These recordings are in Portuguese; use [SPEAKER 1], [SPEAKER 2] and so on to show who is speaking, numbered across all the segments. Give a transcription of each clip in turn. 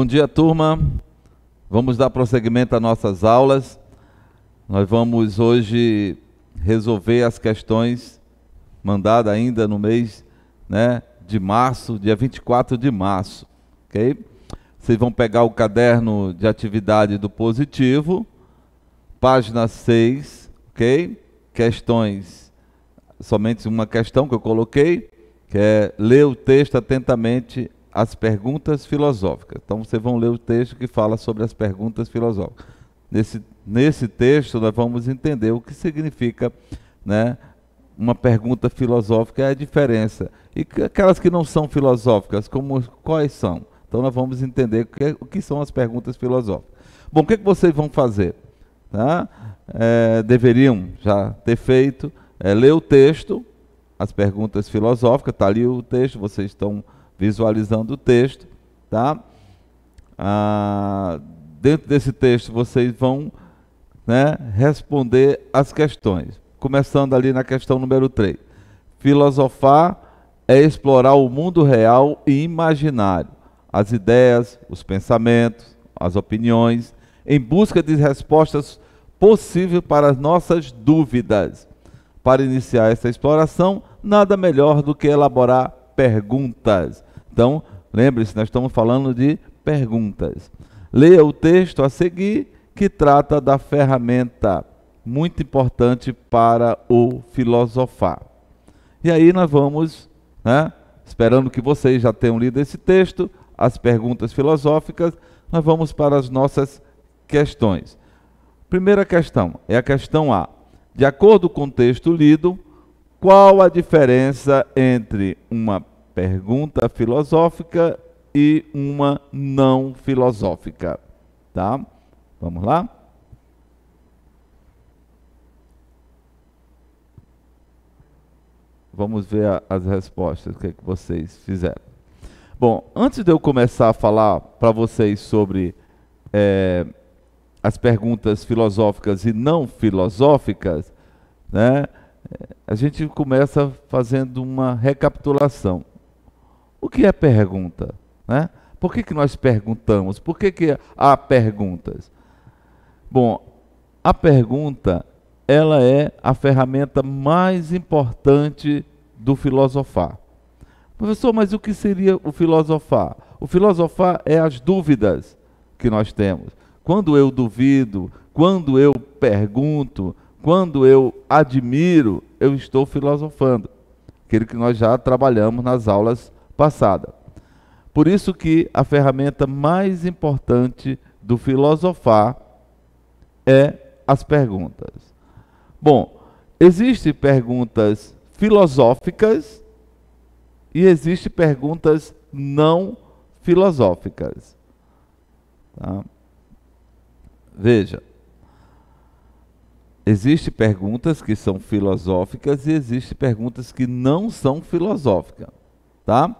[SPEAKER 1] Bom dia, turma. Vamos dar prosseguimento às nossas aulas. Nós vamos hoje resolver as questões mandadas ainda no mês né, de março, dia 24 de março. Ok? Vocês vão pegar o caderno de atividade do positivo, página 6, ok? Questões, somente uma questão que eu coloquei, que é ler o texto atentamente as perguntas filosóficas. Então vocês vão ler o texto que fala sobre as perguntas filosóficas. Nesse, nesse texto nós vamos entender o que significa né, uma pergunta filosófica, é a diferença. E aquelas que não são filosóficas, como quais são? Então nós vamos entender o que, o que são as perguntas filosóficas. Bom, o que, é que vocês vão fazer? Tá? É, deveriam já ter feito, é, ler o texto, as perguntas filosóficas, está ali o texto, vocês estão visualizando o texto, tá? Ah, dentro desse texto vocês vão né, responder as questões. Começando ali na questão número 3. Filosofar é explorar o mundo real e imaginário, as ideias, os pensamentos, as opiniões, em busca de respostas possíveis para as nossas dúvidas. Para iniciar essa exploração, nada melhor do que elaborar perguntas. Então, lembre-se, nós estamos falando de perguntas. Leia o texto a seguir, que trata da ferramenta muito importante para o filosofar. E aí nós vamos, né, esperando que vocês já tenham lido esse texto, as perguntas filosóficas, nós vamos para as nossas questões. Primeira questão é a questão A. De acordo com o texto lido, qual a diferença entre uma pergunta filosófica e uma não filosófica, tá? Vamos lá? Vamos ver a, as respostas, que, é que vocês fizeram. Bom, antes de eu começar a falar para vocês sobre é, as perguntas filosóficas e não filosóficas, né, a gente começa fazendo uma recapitulação. O que é pergunta? Né? Por que, que nós perguntamos? Por que, que há perguntas? Bom, a pergunta ela é a ferramenta mais importante do filosofar. Professor, mas o que seria o filosofar? O filosofar é as dúvidas que nós temos. Quando eu duvido, quando eu pergunto, quando eu admiro, eu estou filosofando. Aquilo que nós já trabalhamos nas aulas passada. Por isso que a ferramenta mais importante do filosofar é as perguntas. Bom, existem perguntas filosóficas e existem perguntas não filosóficas. Tá? Veja, existem perguntas que são filosóficas e existem perguntas que não são filosóficas, tá?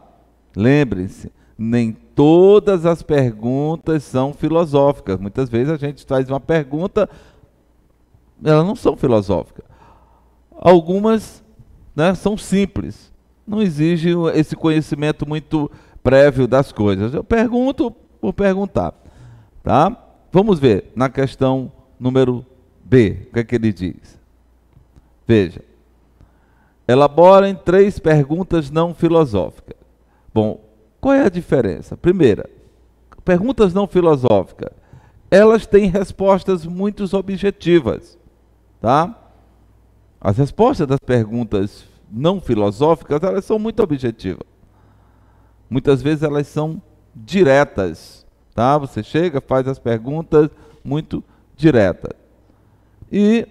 [SPEAKER 1] Lembre-se, nem todas as perguntas são filosóficas. Muitas vezes a gente faz uma pergunta, elas não são filosóficas. Algumas né, são simples, não exigem esse conhecimento muito prévio das coisas. Eu pergunto por perguntar. Tá? Vamos ver na questão número B, o que é que ele diz? Veja. Elaborem três perguntas não filosóficas. Bom, qual é a diferença? Primeira, perguntas não filosóficas, elas têm respostas muito objetivas, tá? As respostas das perguntas não filosóficas, elas são muito objetivas. Muitas vezes elas são diretas, tá? Você chega, faz as perguntas muito diretas. E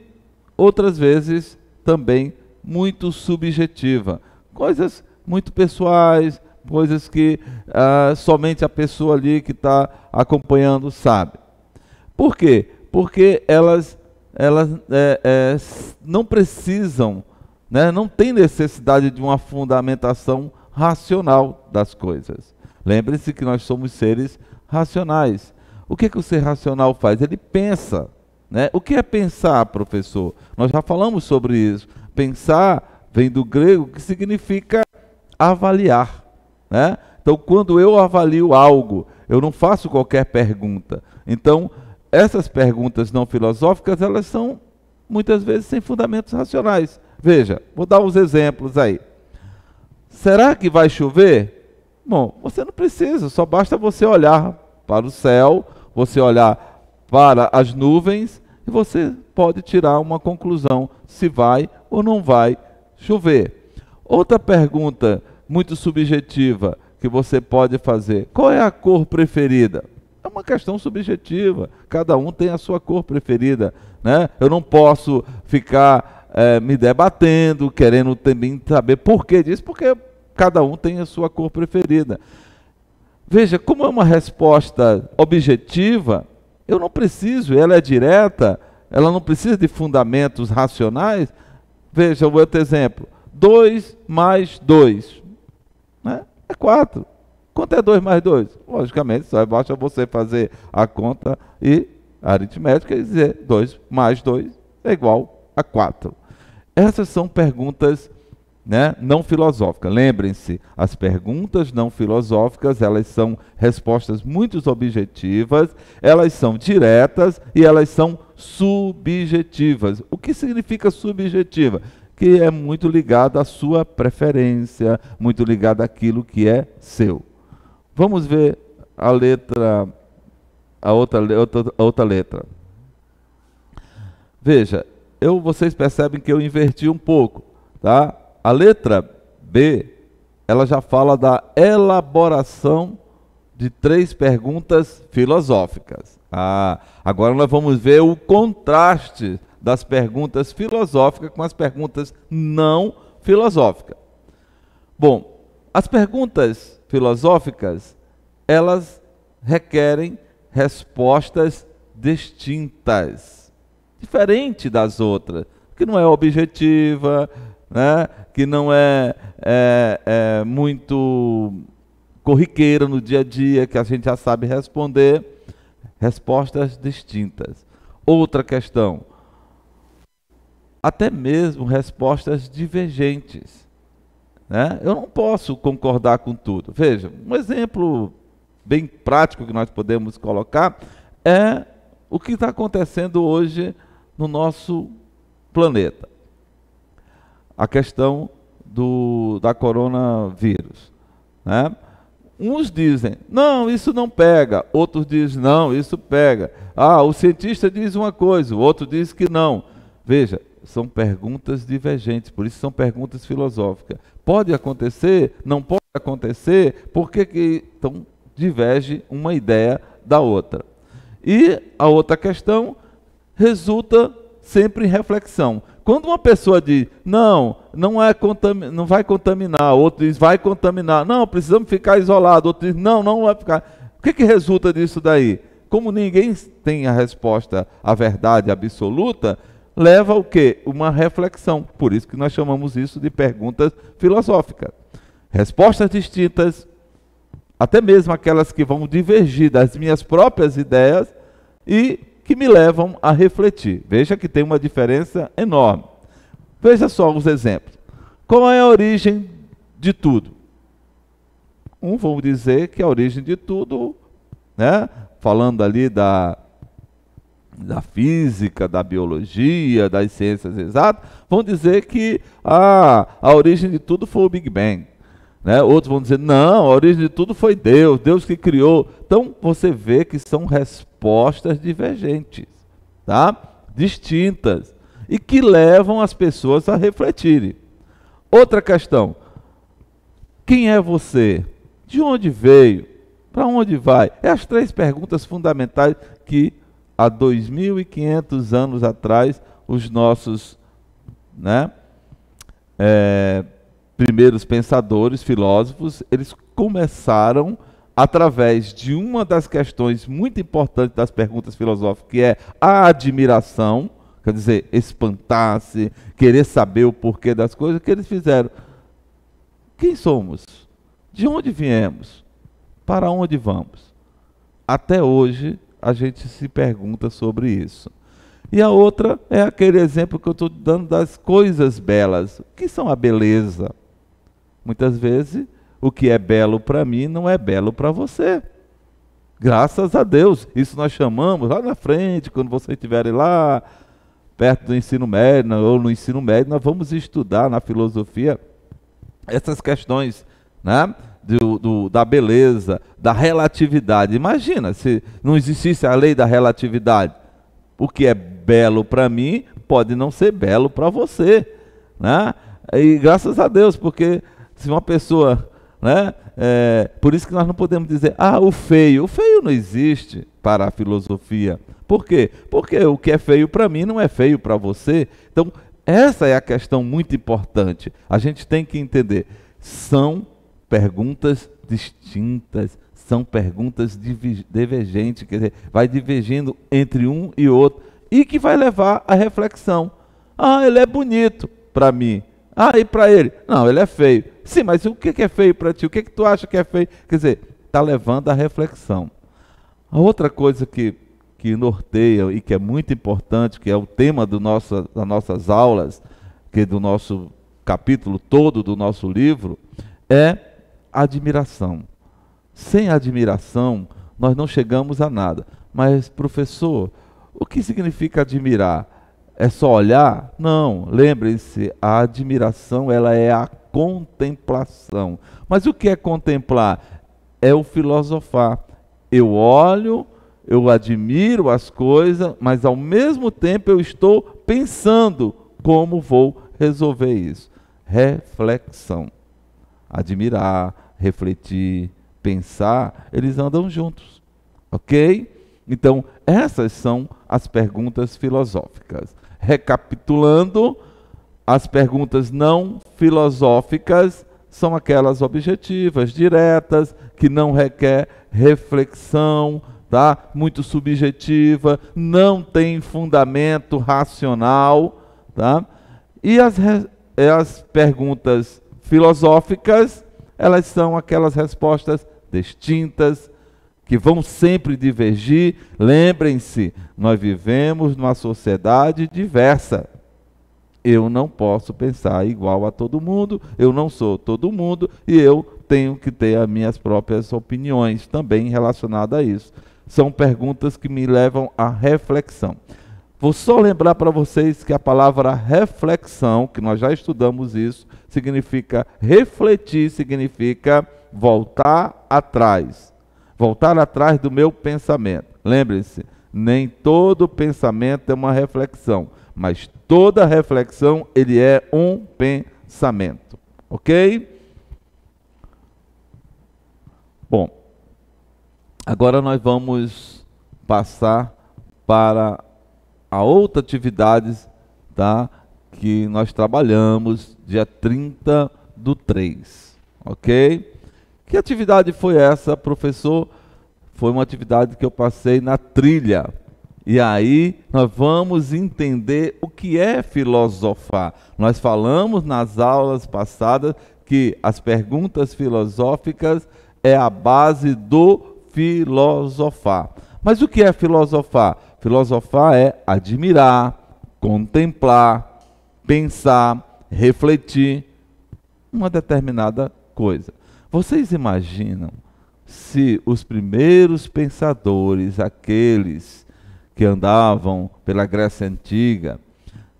[SPEAKER 1] outras vezes também muito subjetiva, coisas muito pessoais, coisas que ah, somente a pessoa ali que está acompanhando sabe. Por quê? Porque elas, elas é, é, não precisam, né, não tem necessidade de uma fundamentação racional das coisas. Lembre-se que nós somos seres racionais. O que, que o ser racional faz? Ele pensa. Né? O que é pensar, professor? Nós já falamos sobre isso. Pensar vem do grego que significa avaliar. Né? Então, quando eu avalio algo, eu não faço qualquer pergunta. Então, essas perguntas não filosóficas, elas são muitas vezes sem fundamentos racionais. Veja, vou dar uns exemplos aí. Será que vai chover? Bom, você não precisa, só basta você olhar para o céu, você olhar para as nuvens e você pode tirar uma conclusão se vai ou não vai chover. Outra pergunta muito subjetiva que você pode fazer. Qual é a cor preferida? É uma questão subjetiva. Cada um tem a sua cor preferida. Né? Eu não posso ficar é, me debatendo, querendo também saber por que disso, porque cada um tem a sua cor preferida. Veja, como é uma resposta objetiva, eu não preciso, ela é direta, ela não precisa de fundamentos racionais. Veja, o outro exemplo: 2 mais 2. É 4. Quanto é 2 mais 2? Logicamente, só é basta você fazer a conta e aritmética e dizer 2 mais 2 é igual a 4. Essas são perguntas né, não filosóficas. Lembrem-se, as perguntas não filosóficas, elas são respostas muito objetivas, elas são diretas e elas são subjetivas. O que significa subjetiva? que é muito ligado à sua preferência, muito ligado àquilo que é seu. Vamos ver a letra, a outra, outra, outra letra. Veja, eu, vocês percebem que eu inverti um pouco, tá? A letra B, ela já fala da elaboração de três perguntas filosóficas. Ah, agora nós vamos ver o contraste das perguntas filosóficas com as perguntas não filosóficas. Bom, as perguntas filosóficas, elas requerem respostas distintas, diferente das outras, que não é objetiva, né? que não é, é, é muito corriqueira no dia a dia, que a gente já sabe responder, respostas distintas. Outra questão, até mesmo respostas divergentes. Né? Eu não posso concordar com tudo. Veja, um exemplo bem prático que nós podemos colocar é o que está acontecendo hoje no nosso planeta. A questão do, da coronavírus. Né? Uns dizem, não, isso não pega. Outros dizem, não, isso pega. Ah, o cientista diz uma coisa, o outro diz que não. Veja, são perguntas divergentes, por isso são perguntas filosóficas. Pode acontecer? Não pode acontecer? Por que, que então, diverge uma ideia da outra? E a outra questão resulta sempre em reflexão. Quando uma pessoa diz, não, não, é não vai contaminar, outro diz, vai contaminar, não, precisamos ficar isolado, outro diz, não, não vai ficar. O que, que resulta disso daí? Como ninguém tem a resposta, a verdade absoluta, leva o quê? Uma reflexão. Por isso que nós chamamos isso de perguntas filosóficas. Respostas distintas, até mesmo aquelas que vão divergir das minhas próprias ideias e que me levam a refletir. Veja que tem uma diferença enorme. Veja só os exemplos. Qual é a origem de tudo? Um vão dizer que a origem de tudo, né, falando ali da da física, da biologia, das ciências exatas, vão dizer que ah, a origem de tudo foi o Big Bang. Né? Outros vão dizer, não, a origem de tudo foi Deus, Deus que criou. Então você vê que são respostas divergentes, tá? distintas, e que levam as pessoas a refletirem. Outra questão: quem é você? De onde veio? Para onde vai? É as três perguntas fundamentais que há 2.500 anos atrás, os nossos né, é, primeiros pensadores, filósofos, eles começaram através de uma das questões muito importantes das perguntas filosóficas, que é a admiração, quer dizer, espantar-se, querer saber o porquê das coisas, que eles fizeram. Quem somos? De onde viemos? Para onde vamos? Até hoje, a gente se pergunta sobre isso. E a outra é aquele exemplo que eu estou dando das coisas belas. O que são a beleza? Muitas vezes, o que é belo para mim não é belo para você. Graças a Deus. Isso nós chamamos lá na frente, quando vocês estiverem lá, perto do ensino médio ou no ensino médio, nós vamos estudar na filosofia essas questões. Né? do, do, da beleza, da relatividade. Imagina se não existisse a lei da relatividade. O que é belo para mim pode não ser belo para você. Né? E graças a Deus, porque se uma pessoa. Né, é, por isso que nós não podemos dizer, ah, o feio. O feio não existe para a filosofia. Por quê? Porque o que é feio para mim não é feio para você. Então, essa é a questão muito importante. A gente tem que entender. São perguntas distintas, são perguntas divergentes, quer dizer, vai divergindo entre um e outro, e que vai levar à reflexão. Ah, ele é bonito para mim. Ah, e para ele? Não, ele é feio. Sim, mas o que é feio para ti? O que, é que tu acha que é feio? Quer dizer, está levando à reflexão. A outra coisa que, que norteia e que é muito importante, que é o tema do nosso, das nossas aulas, que é do nosso capítulo todo do nosso livro, é admiração. Sem admiração, nós não chegamos a nada. Mas, professor, o que significa admirar? É só olhar? Não. Lembrem-se, a admiração ela é a contemplação. Mas o que é contemplar? É o filosofar. Eu olho, eu admiro as coisas, mas ao mesmo tempo eu estou pensando como vou resolver isso. Reflexão. Admirar, refletir, pensar, eles andam juntos. Ok? Então, essas são as perguntas filosóficas. Recapitulando, as perguntas não filosóficas são aquelas objetivas, diretas, que não requer reflexão, tá? Muito subjetiva, não tem fundamento racional, tá? E as, as perguntas filosóficas elas são aquelas respostas distintas que vão sempre divergir. Lembrem-se, nós vivemos numa sociedade diversa. Eu não posso pensar igual a todo mundo, eu não sou todo mundo e eu tenho que ter as minhas próprias opiniões também relacionadas a isso. São perguntas que me levam à reflexão. Vou só lembrar para vocês que a palavra reflexão, que nós já estudamos isso, significa refletir, significa voltar atrás. Voltar atrás do meu pensamento. Lembrem-se, nem todo pensamento é uma reflexão, mas toda reflexão ele é um pensamento. OK? Bom, agora nós vamos passar para a outras atividades tá? que nós trabalhamos dia 30 do 3. Ok? Que atividade foi essa, professor? Foi uma atividade que eu passei na trilha. E aí nós vamos entender o que é filosofar. Nós falamos nas aulas passadas que as perguntas filosóficas é a base do filosofar. Mas o que é filosofar? Filosofar é admirar, contemplar, pensar, refletir uma determinada coisa. Vocês imaginam se os primeiros pensadores, aqueles que andavam pela Grécia Antiga,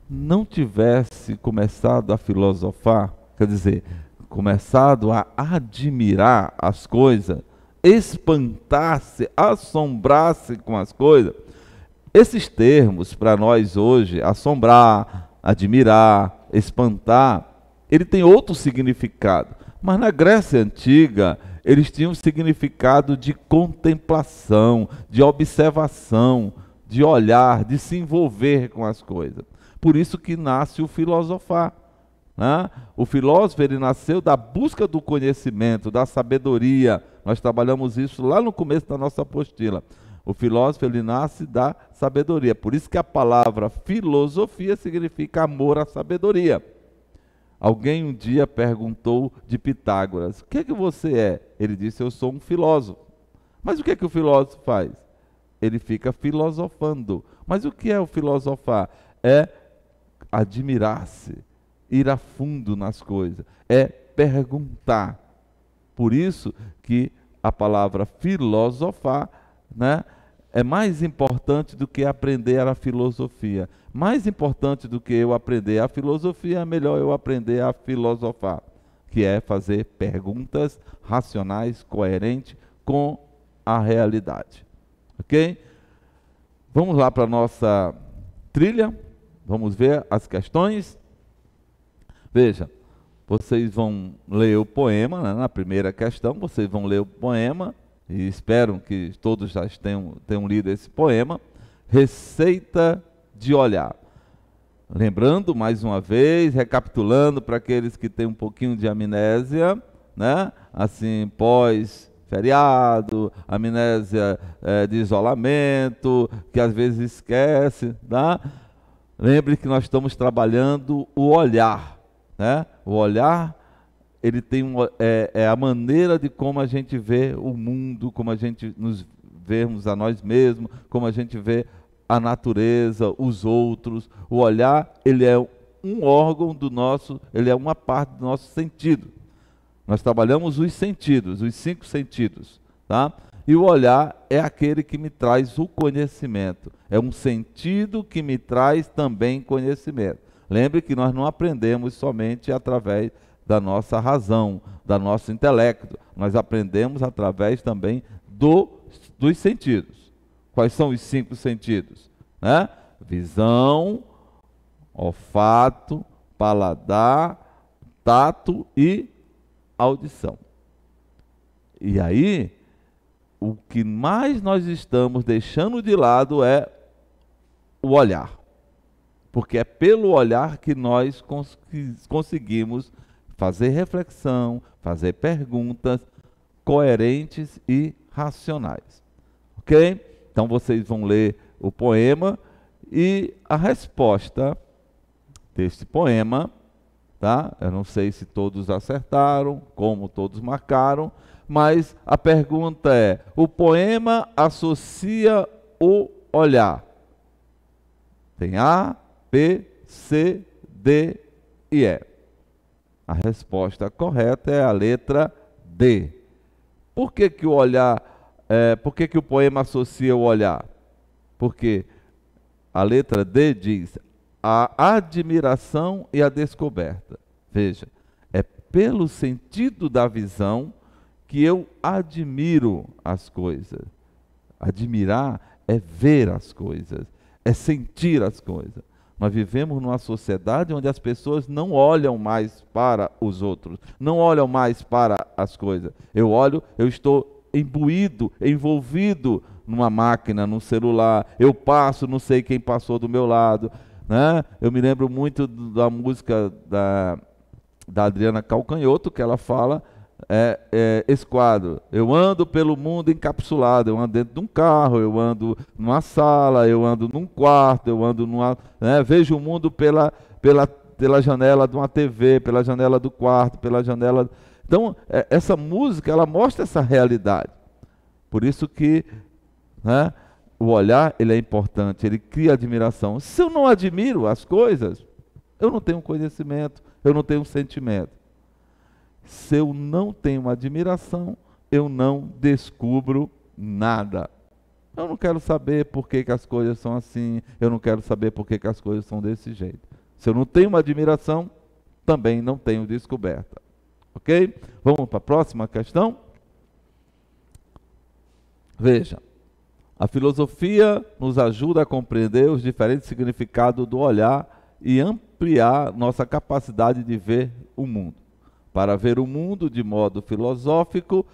[SPEAKER 1] não tivesse começado a filosofar, quer dizer, começado a admirar as coisas, espantar-se, assombrar-se com as coisas, esses termos, para nós hoje, assombrar, admirar, espantar, ele tem outro significado. Mas na Grécia Antiga, eles tinham um significado de contemplação, de observação, de olhar, de se envolver com as coisas. Por isso que nasce o filosofar. Né? O filósofo ele nasceu da busca do conhecimento, da sabedoria. Nós trabalhamos isso lá no começo da nossa apostila. O filósofo ele nasce da sabedoria. Por isso que a palavra filosofia significa amor à sabedoria. Alguém um dia perguntou de Pitágoras: "O que é que você é?" Ele disse: "Eu sou um filósofo". Mas o que é que o filósofo faz? Ele fica filosofando. Mas o que é o filosofar? É admirar-se, ir a fundo nas coisas, é perguntar. Por isso que a palavra filosofar, né, é mais importante do que aprender a filosofia. Mais importante do que eu aprender a filosofia, é melhor eu aprender a filosofar, que é fazer perguntas racionais, coerentes com a realidade. Ok? Vamos lá para a nossa trilha. Vamos ver as questões. Veja, vocês vão ler o poema, né? na primeira questão, vocês vão ler o poema e espero que todos já tenham, tenham lido esse poema, Receita de Olhar. Lembrando, mais uma vez, recapitulando para aqueles que têm um pouquinho de amnésia, né? assim, pós feriado, amnésia é, de isolamento, que às vezes esquece, tá? Lembre que nós estamos trabalhando o olhar, né? O olhar ele tem uma, é, é, a maneira de como a gente vê o mundo, como a gente nos vemos a nós mesmos, como a gente vê a natureza, os outros. O olhar, ele é um órgão do nosso, ele é uma parte do nosso sentido. Nós trabalhamos os sentidos, os cinco sentidos, tá? E o olhar é aquele que me traz o conhecimento. É um sentido que me traz também conhecimento. Lembre que nós não aprendemos somente através da nossa razão, da nosso intelecto. Nós aprendemos através também do, dos sentidos. Quais são os cinco sentidos? Né? Visão, olfato, paladar, tato e audição. E aí, o que mais nós estamos deixando de lado é o olhar. Porque é pelo olhar que nós cons conseguimos fazer reflexão, fazer perguntas coerentes e racionais. Ok? Então vocês vão ler o poema e a resposta deste poema, tá? Eu não sei se todos acertaram, como todos marcaram, mas a pergunta é: o poema associa o olhar? Tem A, B, C, D e E. A resposta correta é a letra D. Por que, que o olhar, é, por que, que o poema associa o olhar? Porque a letra D diz a admiração e a descoberta. Veja, é pelo sentido da visão que eu admiro as coisas. Admirar é ver as coisas, é sentir as coisas. Nós vivemos numa sociedade onde as pessoas não olham mais para os outros, não olham mais para as coisas. Eu olho, eu estou imbuído, envolvido numa máquina, num celular, eu passo, não sei quem passou do meu lado. Né? Eu me lembro muito da música da, da Adriana Calcanhoto, que ela fala é, é, esse quadro. Eu ando pelo mundo encapsulado, eu ando dentro de um carro, eu ando numa sala, eu ando num quarto, eu ando numa. Né, vejo o mundo pela, pela, pela janela de uma TV, pela janela do quarto, pela janela. Então, é, essa música, ela mostra essa realidade. Por isso que né, o olhar ele é importante, ele cria admiração. Se eu não admiro as coisas, eu não tenho conhecimento, eu não tenho sentimento. Se eu não tenho admiração, eu não descubro nada. Eu não quero saber por que, que as coisas são assim, eu não quero saber por que, que as coisas são desse jeito. Se eu não tenho admiração, também não tenho descoberta. Ok? Vamos para a próxima questão? Veja, a filosofia nos ajuda a compreender os diferentes significados do olhar e ampliar nossa capacidade de ver o mundo. Para ver o mundo de modo filosófico,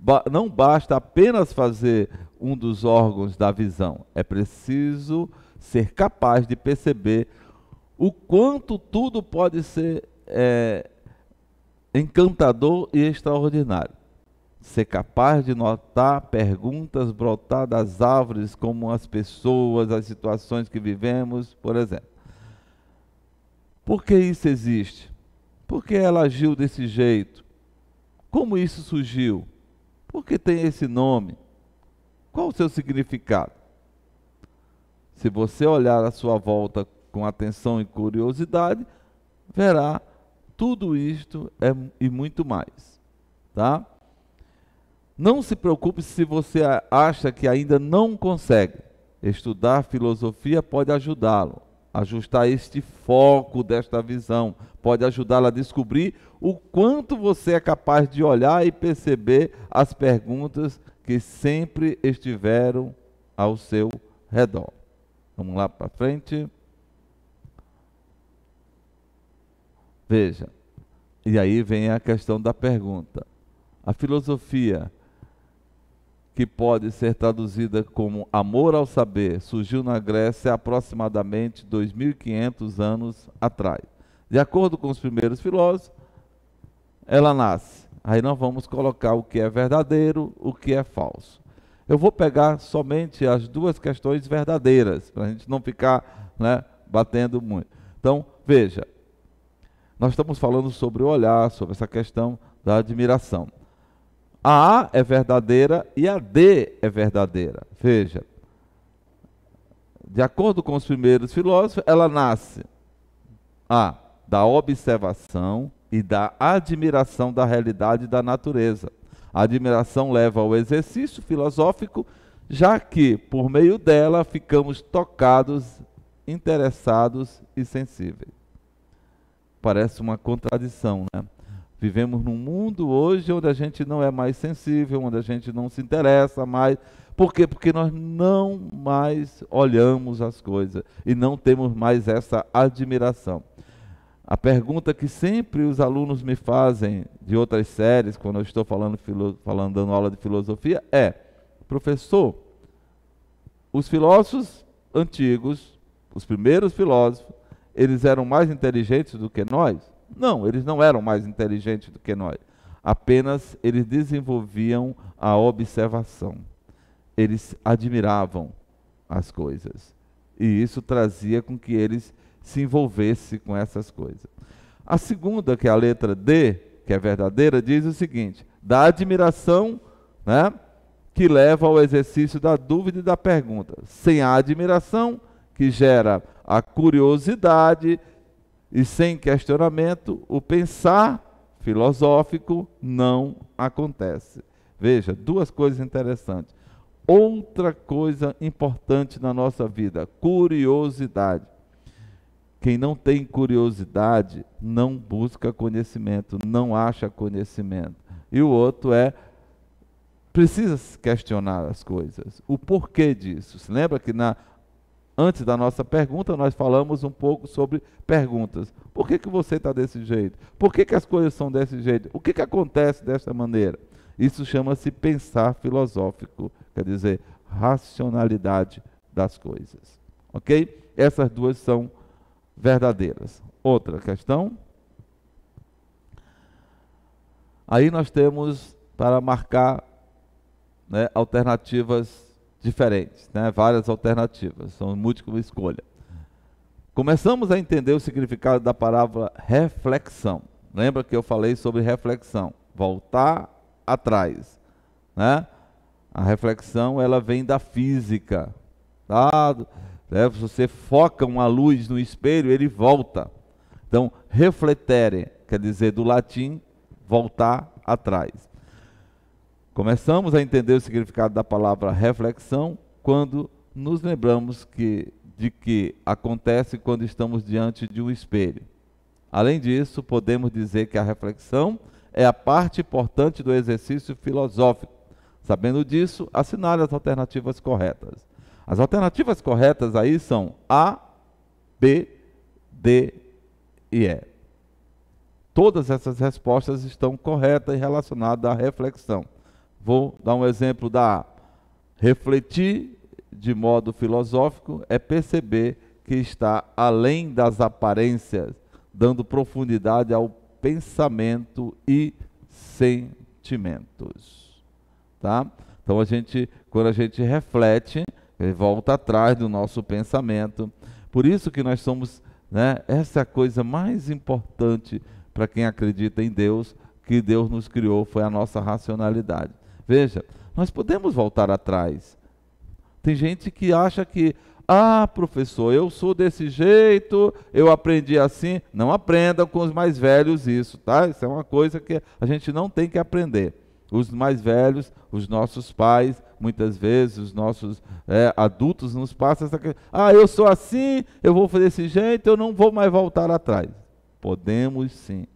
[SPEAKER 1] ba não basta apenas fazer um dos órgãos da visão, é preciso ser capaz de perceber o quanto tudo pode ser é, encantador e extraordinário. Ser capaz de notar perguntas brotar das árvores, como as pessoas, as situações que vivemos, por exemplo. Por que isso existe? Por que ela agiu desse jeito? Como isso surgiu? Por que tem esse nome? Qual o seu significado? Se você olhar à sua volta com atenção e curiosidade, verá tudo isto é, e muito mais, tá? Não se preocupe se você acha que ainda não consegue. Estudar filosofia pode ajudá-lo. Ajustar este foco desta visão pode ajudá-la a descobrir o quanto você é capaz de olhar e perceber as perguntas que sempre estiveram ao seu redor. Vamos lá para frente. Veja, e aí vem a questão da pergunta. A filosofia que pode ser traduzida como amor ao saber, surgiu na Grécia aproximadamente 2.500 anos atrás. De acordo com os primeiros filósofos, ela nasce. Aí nós vamos colocar o que é verdadeiro, o que é falso. Eu vou pegar somente as duas questões verdadeiras, para a gente não ficar né, batendo muito. Então, veja, nós estamos falando sobre o olhar, sobre essa questão da admiração. A A é verdadeira e a D é verdadeira. Veja, de acordo com os primeiros filósofos, ela nasce A da observação e da admiração da realidade da natureza. A admiração leva ao exercício filosófico, já que, por meio dela, ficamos tocados, interessados e sensíveis. Parece uma contradição, né? Vivemos num mundo hoje onde a gente não é mais sensível, onde a gente não se interessa mais. Por quê? Porque nós não mais olhamos as coisas e não temos mais essa admiração. A pergunta que sempre os alunos me fazem de outras séries, quando eu estou falando, falando dando aula de filosofia, é: professor, os filósofos antigos, os primeiros filósofos, eles eram mais inteligentes do que nós? Não, eles não eram mais inteligentes do que nós. Apenas eles desenvolviam a observação. Eles admiravam as coisas. E isso trazia com que eles se envolvessem com essas coisas. A segunda, que é a letra D, que é verdadeira, diz o seguinte: da admiração, né, que leva ao exercício da dúvida e da pergunta. Sem a admiração, que gera a curiosidade, e sem questionamento, o pensar filosófico não acontece. Veja, duas coisas interessantes. Outra coisa importante na nossa vida: curiosidade. Quem não tem curiosidade não busca conhecimento, não acha conhecimento. E o outro é precisa questionar as coisas. O porquê disso. Se lembra que na antes da nossa pergunta, nós falamos um pouco sobre perguntas. Por que, que você está desse jeito? Por que, que as coisas são desse jeito? O que, que acontece desta maneira? Isso chama-se pensar filosófico, quer dizer, racionalidade das coisas. Ok? Essas duas são verdadeiras. Outra questão. Aí nós temos para marcar né, alternativas diferentes, né? várias alternativas, são múltipla escolha. Começamos a entender o significado da palavra reflexão. Lembra que eu falei sobre reflexão, voltar atrás, né? A reflexão ela vem da física, tá? Se né? você foca uma luz no espelho, ele volta. Então, refletere quer dizer do latim voltar atrás. Começamos a entender o significado da palavra reflexão quando nos lembramos que, de que acontece quando estamos diante de um espelho. Além disso, podemos dizer que a reflexão é a parte importante do exercício filosófico. Sabendo disso, assinale as alternativas corretas. As alternativas corretas aí são A, B, D e E. Todas essas respostas estão corretas e relacionadas à reflexão. Vou dar um exemplo da A. Refletir de modo filosófico é perceber que está além das aparências, dando profundidade ao pensamento e sentimentos. Tá? Então a gente, quando a gente reflete, volta atrás do nosso pensamento. Por isso que nós somos, né, essa é a coisa mais importante para quem acredita em Deus, que Deus nos criou, foi a nossa racionalidade. Veja, nós podemos voltar atrás. Tem gente que acha que, ah, professor, eu sou desse jeito, eu aprendi assim. Não aprenda com os mais velhos isso, tá? Isso é uma coisa que a gente não tem que aprender. Os mais velhos, os nossos pais, muitas vezes os nossos é, adultos nos passam essa questão. Ah, eu sou assim, eu vou fazer desse jeito, eu não vou mais voltar atrás. Podemos sim,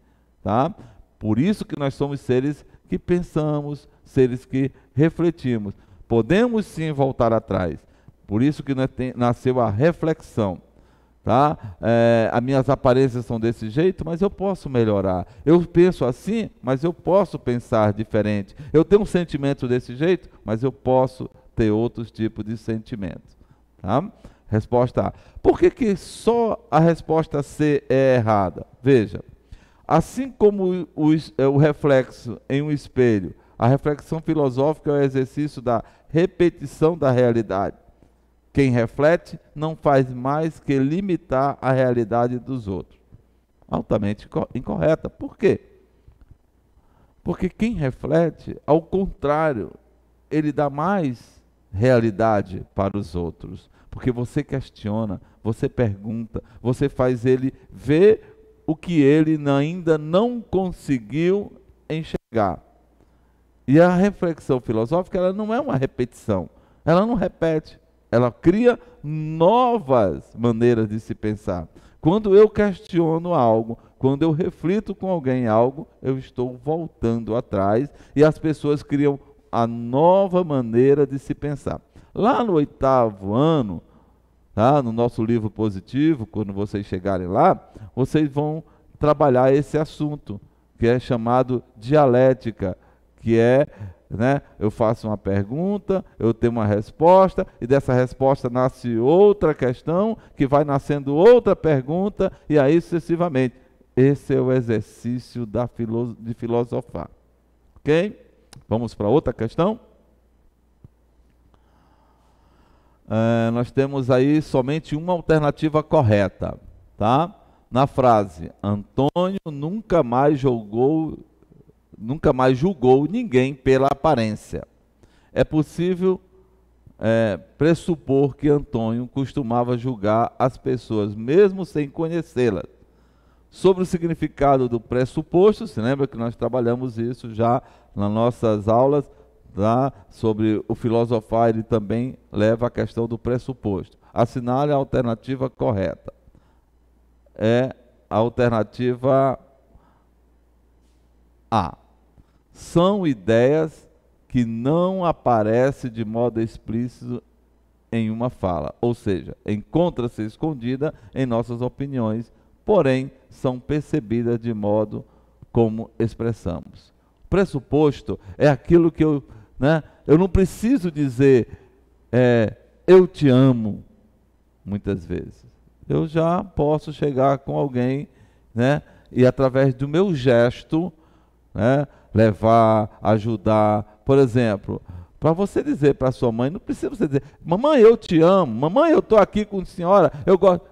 [SPEAKER 1] tá? Por isso que nós somos seres que pensamos, seres que refletimos. Podemos sim voltar atrás. Por isso que nasceu a reflexão. Tá? É, as minhas aparências são desse jeito, mas eu posso melhorar. Eu penso assim, mas eu posso pensar diferente. Eu tenho um sentimento desse jeito, mas eu posso ter outros tipos de sentimento. Tá? Resposta A. Por que, que só a resposta C é errada? Veja, assim como os, é o reflexo em um espelho a reflexão filosófica é o exercício da repetição da realidade. Quem reflete não faz mais que limitar a realidade dos outros. Altamente incorreta. Por quê? Porque quem reflete, ao contrário, ele dá mais realidade para os outros. Porque você questiona, você pergunta, você faz ele ver o que ele ainda não conseguiu enxergar. E a reflexão filosófica ela não é uma repetição, ela não repete, ela cria novas maneiras de se pensar. Quando eu questiono algo, quando eu reflito com alguém algo, eu estou voltando atrás e as pessoas criam a nova maneira de se pensar. Lá no oitavo ano, tá, no nosso livro positivo, quando vocês chegarem lá, vocês vão trabalhar esse assunto, que é chamado dialética que é, né, eu faço uma pergunta, eu tenho uma resposta, e dessa resposta nasce outra questão, que vai nascendo outra pergunta, e aí sucessivamente. Esse é o exercício da filo de filosofar. Ok? Vamos para outra questão? É, nós temos aí somente uma alternativa correta, tá? Na frase, Antônio nunca mais jogou nunca mais julgou ninguém pela aparência. É possível é, pressupor que Antônio costumava julgar as pessoas, mesmo sem conhecê-las. Sobre o significado do pressuposto, se lembra que nós trabalhamos isso já nas nossas aulas, tá? sobre o filosofar, ele também leva a questão do pressuposto. Assinale a alternativa correta. É a alternativa A são ideias que não aparecem de modo explícito em uma fala, ou seja, encontra-se escondida em nossas opiniões, porém são percebidas de modo como expressamos. O pressuposto é aquilo que eu, né, eu não preciso dizer é, eu te amo muitas vezes. Eu já posso chegar com alguém, né, e através do meu gesto, né, levar, ajudar. Por exemplo, para você dizer para sua mãe, não precisa você dizer, mamãe, eu te amo, mamãe, eu estou aqui com a senhora, eu gosto.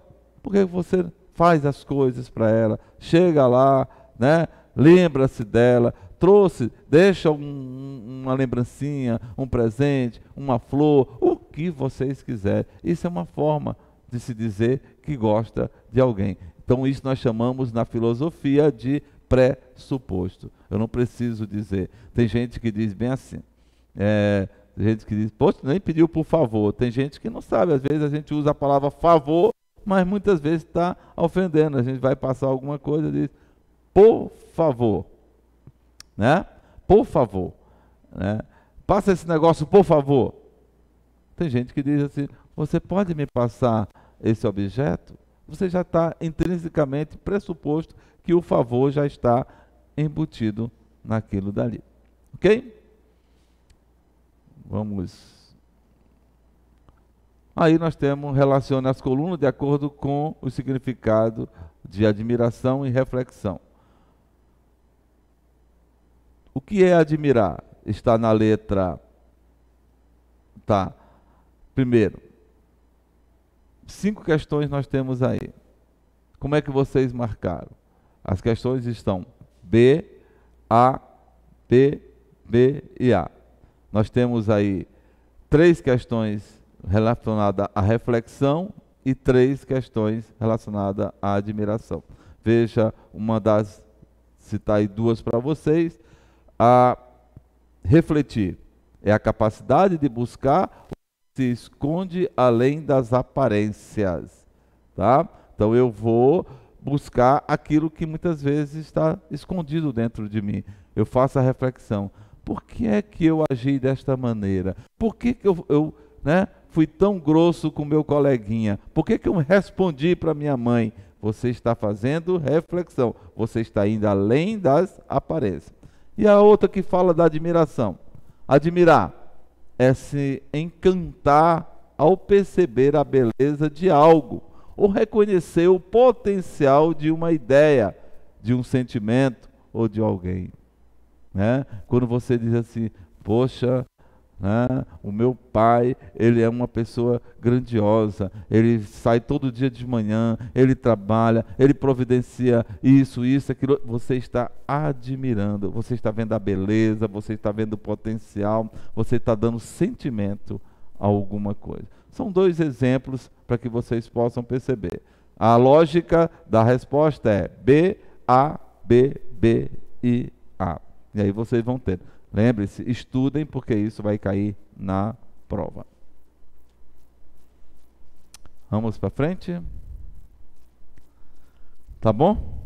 [SPEAKER 1] Porque você faz as coisas para ela, chega lá, né? lembra-se dela, trouxe, deixa um, uma lembrancinha, um presente, uma flor, o que vocês quiserem. Isso é uma forma de se dizer que gosta de alguém. Então, isso nós chamamos na filosofia de pressuposto. Eu não preciso dizer. Tem gente que diz bem assim. É, tem gente que diz, poxa, nem pediu por favor. Tem gente que não sabe. Às vezes a gente usa a palavra favor, mas muitas vezes está ofendendo. A gente vai passar alguma coisa e diz, por favor. Né? Por favor. Né? Passa esse negócio, por favor. Tem gente que diz assim, você pode me passar esse objeto? você já está intrinsecamente pressuposto que o favor já está embutido naquilo dali. Ok? Vamos. Aí nós temos relaciona as colunas de acordo com o significado de admiração e reflexão. O que é admirar? Está na letra. Tá. Primeiro, cinco questões nós temos aí. Como é que vocês marcaram? As questões estão B, A, B, B e A. Nós temos aí três questões relacionadas à reflexão e três questões relacionadas à admiração. Veja uma das, citar aí duas para vocês. A refletir é a capacidade de buscar se esconde além das aparências, tá? Então eu vou buscar aquilo que muitas vezes está escondido dentro de mim. Eu faço a reflexão: por que é que eu agi desta maneira? Por que, que eu, eu né, fui tão grosso com meu coleguinha? Por que, que eu respondi para minha mãe? Você está fazendo reflexão, você está indo além das aparências. E a outra que fala da admiração: admirar é se encantar ao perceber a beleza de algo, ou reconhecer o potencial de uma ideia, de um sentimento ou de alguém. Né? Quando você diz assim, poxa, né? o meu pai, ele é uma pessoa grandiosa, ele sai todo dia de manhã, ele trabalha, ele providencia isso, isso, aquilo. Você está admirando, você está vendo a beleza, você está vendo o potencial, você está dando sentimento a alguma coisa. São dois exemplos para que vocês possam perceber. A lógica da resposta é B, A, B, B e A. E aí vocês vão ter. Lembre-se, estudem, porque isso vai cair na prova. Vamos para frente? Tá bom?